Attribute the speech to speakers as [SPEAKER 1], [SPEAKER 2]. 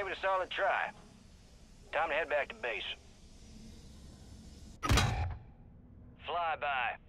[SPEAKER 1] Gave it a solid try. Time to head back to base. Fly by.